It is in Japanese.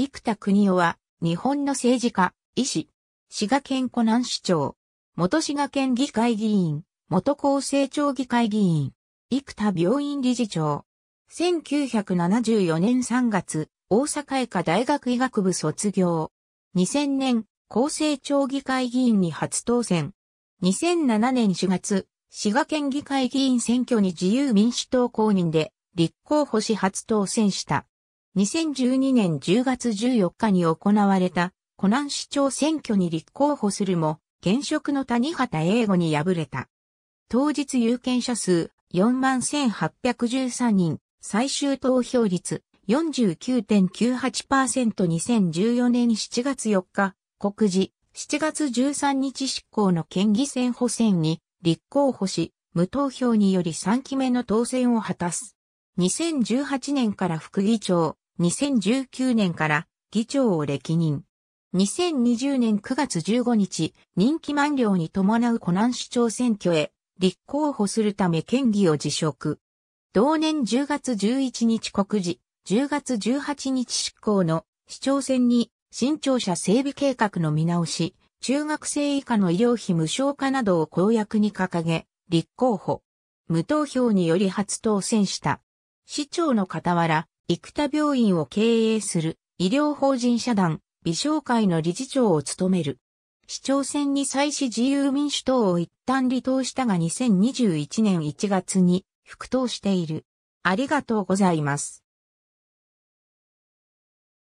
生田国夫は、日本の政治家、医師、滋賀県湖南市長、元滋賀県議会議員、元厚生町議会議員、生田病院理事長。1974年3月、大阪医科大学医学部卒業。2000年、厚生町議会議員に初当選。2007年4月、滋賀県議会議員選挙に自由民主党公認で立候補し初当選した。2012年10月14日に行われた湖南市長選挙に立候補するも、現職の谷畑英吾に敗れた。当日有権者数41,813人、最終投票率 49.98%2014 年7月4日、告示、7月13日執行の県議選補選に立候補し、無投票により3期目の当選を果たす。2018年から副議長、2019年から議長を歴任。2020年9月15日、任期満了に伴う湖南市長選挙へ立候補するため県議を辞職。同年10月11日告示、10月18日執行の市長選に新庁舎整備計画の見直し、中学生以下の医療費無償化などを公約に掲げ、立候補。無投票により初当選した。市長の傍ら、生田病院を経営する医療法人社団美少会の理事長を務める。市長選に際し自由民主党を一旦離党したが2021年1月に復党している。ありがとうございます。